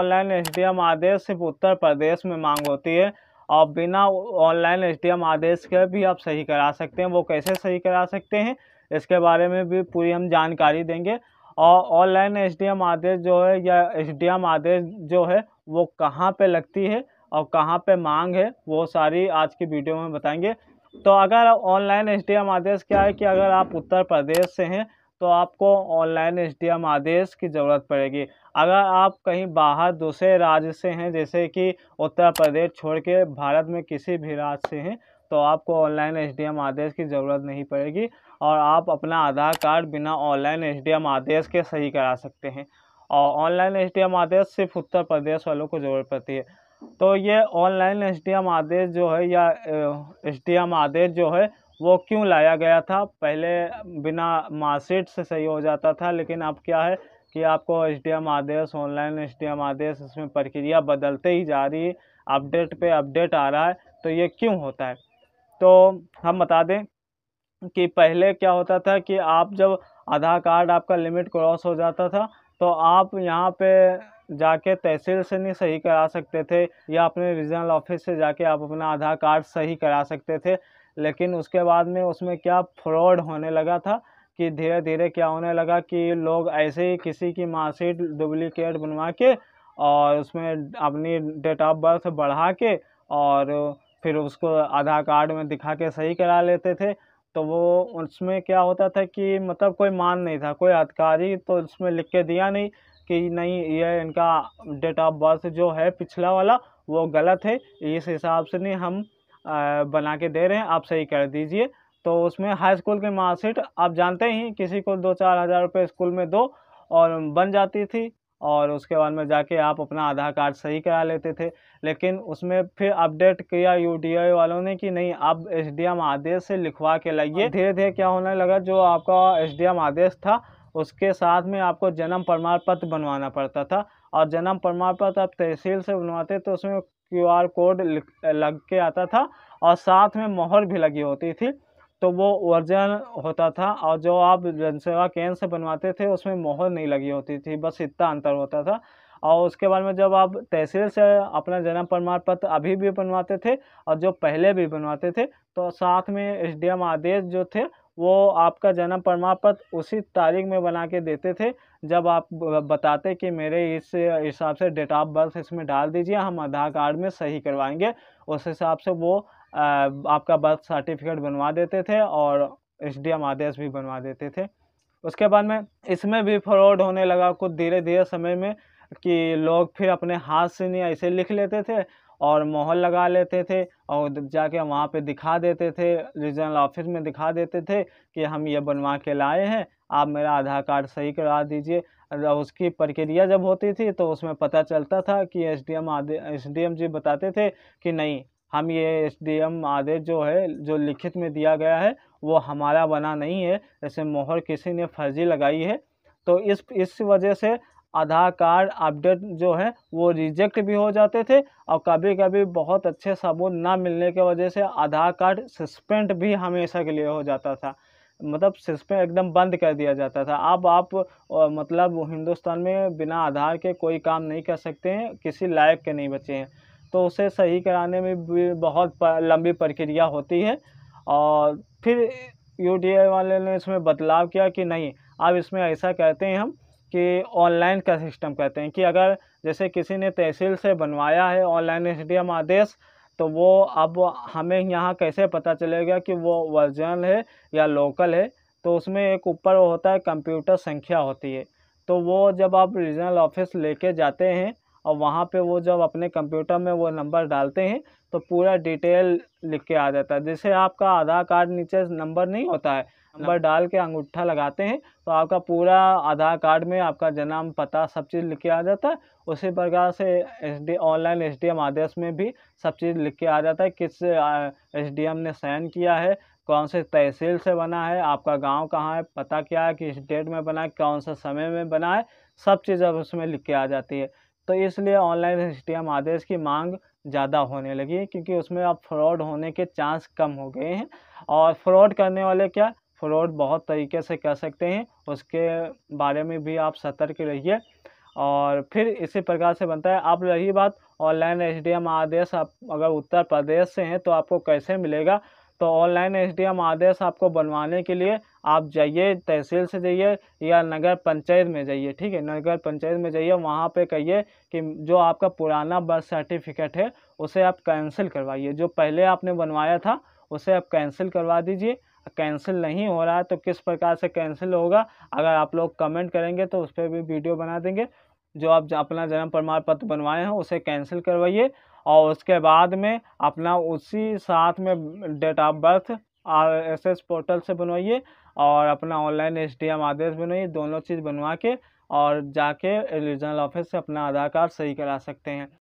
Online S आदेश सिर्फ उत्तर प्रदेश में मांग होती है और बिना ऑनलाइन एस आदेश के भी आप सही करा सकते हैं वो कैसे सही करा सकते हैं इसके बारे में भी पूरी हम जानकारी देंगे और ऑनलाइन एस आदेश जो है या एस आदेश जो है वो कहाँ पे लगती है और कहाँ पे मांग है वो सारी आज की वीडियो में बताएंगे तो अगर ऑनलाइन एस आदेश क्या है कि अगर आप उत्तर प्रदेश से हैं तो आपको ऑनलाइन एस आदेश की ज़रूरत पड़ेगी अगर आप कहीं बाहर दूसरे राज्य से हैं जैसे कि उत्तर प्रदेश छोड़ के भारत में किसी भी राज्य से हैं तो आपको ऑनलाइन एच आदेश की ज़रूरत नहीं पड़ेगी और आप अपना आधार कार्ड बिना ऑनलाइन एच आदेश के सही करा सकते हैं और ऑनलाइन एच आदेश सिर्फ उत्तर प्रदेश वालों को ज़रूरत पड़ती है तो ये ऑनलाइन एच आदेश जो है या एच आदेश जो है वो क्यों लाया गया था पहले बिना मार्कशीट से सही हो जाता था लेकिन अब क्या है कि आपको एच आदेश ऑनलाइन एच आदेश इसमें प्रक्रिया बदलते ही जा रही है अपडेट पे अपडेट आ रहा है तो ये क्यों होता है तो हम बता दें कि पहले क्या होता था कि आप जब आधार कार्ड आपका लिमिट क्रॉस हो जाता था तो आप यहाँ पे जाके तहसील से नहीं सही करा सकते थे या अपने रीजनल ऑफिस से जाके आप अपना आधार कार्ड सही करा सकते थे लेकिन उसके बाद में उसमें क्या फ्रॉड होने लगा था कि धीरे धीरे क्या होने लगा कि लोग ऐसे ही किसी की मार्कशीट डुप्लिकेट बनवा के और उसमें अपनी डेट ऑफ बर्थ बढ़ा के और फिर उसको आधार कार्ड में दिखा के सही करा लेते थे तो वो उसमें क्या होता था कि मतलब कोई मान नहीं था कोई अधिकारी तो उसमें लिख के दिया नहीं कि नहीं ये इनका डेट ऑफ बर्थ जो है पिछला वाला वो गलत है इस हिसाब से नहीं हम बना के दे रहे हैं आप सही कर दीजिए तो उसमें हाई स्कूल की मार्कशीट आप जानते ही किसी को दो चार हज़ार रुपये स्कूल में दो और बन जाती थी और उसके बाद में जाके आप अपना आधार कार्ड सही करा लेते थे लेकिन उसमें फिर अपडेट किया यू वालों ने कि नहीं आप एस आदेश से लिखवा के लाइए धीरे धीरे क्या होने लगा जो आपका एस आदेश था उसके साथ में आपको जन्म प्रमाण पत्र बनवाना पड़ता था और जन्म प्रमाण पत्र आप तहसील से बनवाते तो उसमें क्यूआर कोड लग के आता था और साथ में मोहर भी लगी होती थी तो वो ओरिजिनल होता था और जो आप जनसेवा केंद्र से बनवाते थे उसमें मोहर नहीं लगी होती थी बस इतना अंतर होता था और उसके बाद में जब आप तहसील से अपना जन्म प्रमाण पत्र अभी भी बनवाते थे और जो पहले भी बनवाते थे तो साथ में एस आदेश जो थे वो आपका जन्म प्रमाण पत्र उसी तारीख में बना के देते थे जब आप बताते कि मेरे इस हिसाब से डेट ऑफ बर्थ इसमें डाल दीजिए हम आधार कार्ड में सही करवाएंगे उस हिसाब से वो आपका बर्थ सर्टिफिकेट बनवा देते थे और एस डी एम आदेश भी बनवा देते थे उसके बाद में इसमें भी फ्रॉड होने लगा कुछ धीरे धीरे समय में कि लोग फिर अपने हाथ से नहीं ऐसे लिख लेते थे और मोहर लगा लेते थे और जाके वहाँ पे दिखा देते थे रीजनल ऑफिस में दिखा देते थे कि हम ये बनवा के लाए हैं आप मेरा आधार कार्ड सही करा दीजिए उसकी प्रक्रिया जब होती थी तो उसमें पता चलता था कि एस डी एम आदि एस डी एम जी बताते थे कि नहीं हम ये एसडीएम आदेश जो है जो लिखित में दिया गया है वो हमारा बना नहीं है जैसे मोहर किसी ने फर्जी लगाई है तो इस इस वजह से आधार कार्ड अपडेट जो है वो रिजेक्ट भी हो जाते थे और कभी कभी बहुत अच्छे सबूत ना मिलने की वजह से आधार कार्ड सस्पेंड भी हमेशा के लिए हो जाता था मतलब सस्पेंड एकदम बंद कर दिया जाता था अब आप आप मतलब हिंदुस्तान में बिना आधार के कोई काम नहीं कर सकते हैं किसी लायक के नहीं बचे हैं तो उसे सही कराने में भी बहुत लंबी प्रक्रिया होती है और फिर यू वाले ने इसमें बदलाव किया कि नहीं अब इसमें ऐसा कहते हैं हम कि ऑनलाइन का सिस्टम कहते हैं कि अगर जैसे किसी ने तहसील से बनवाया है ऑनलाइन एस आदेश तो वो अब हमें यहाँ कैसे पता चलेगा कि वो वर्जनल है या लोकल है तो उसमें एक ऊपर होता है कंप्यूटर संख्या होती है तो वो जब आप रीजनल ऑफिस लेके जाते हैं और वहाँ पे वो जब अपने कंप्यूटर में वो नंबर डालते हैं तो पूरा डिटेल लिख के आ जाता है जैसे आपका आधार कार्ड नीचे नंबर नहीं होता है नंबर हाँ। डाल के अंगूठा लगाते हैं तो आपका पूरा आधार कार्ड में आपका जन्म पता सब चीज़ लिख के आ जाता है उसी प्रकार से S D online S D M आदेश में भी सब चीज़ लिख के आ जाता है किस एस डी एम ने साइन किया है कौन से तहसील से बना है आपका गांव कहाँ है पता क्या है किस डेट में बना है कौन से समय में बना है सब चीज़ अब उसमें लिख के आ जाती है तो इसलिए ऑनलाइन रजिस्ट्रियाम आदेश की मांग ज़्यादा होने लगी क्योंकि उसमें अब फ्रॉड होने के चांस कम हो गए हैं और फ्रॉड करने वाले क्या फ्रॉड बहुत तरीके से कर सकते हैं उसके बारे में भी आप सतर्क रहिए और फिर इसी प्रकार से बनता है अब रही बात ऑनलाइन एच आदेश आप अगर उत्तर प्रदेश से हैं तो आपको कैसे मिलेगा तो ऑनलाइन एसडीएम आदेश आपको बनवाने के लिए आप जाइए तहसील से जाइए या नगर पंचायत में जाइए ठीक है नगर पंचायत में जाइए वहाँ पे कहिए कि जो आपका पुराना बर्थ सर्टिफिकेट है उसे आप कैंसिल करवाइए जो पहले आपने बनवाया था उसे आप कैंसिल करवा दीजिए कैंसिल नहीं हो रहा है तो किस प्रकार से कैंसिल होगा अगर आप लोग कमेंट करेंगे तो उस पर भी वीडियो बना देंगे जो आप अपना जन्म प्रमाण पत्र बनवाए हैं उसे कैंसिल करवाइए और उसके बाद में अपना उसी साथ में date of birth R S S portal से बनवाइए और अपना ऑनलाइन एस डी एम आदेश बनवाइए दोनों चीज़ बनवा के और जाके रीजनल ऑफिस से अपना आधार कार्ड सही करा सकते हैं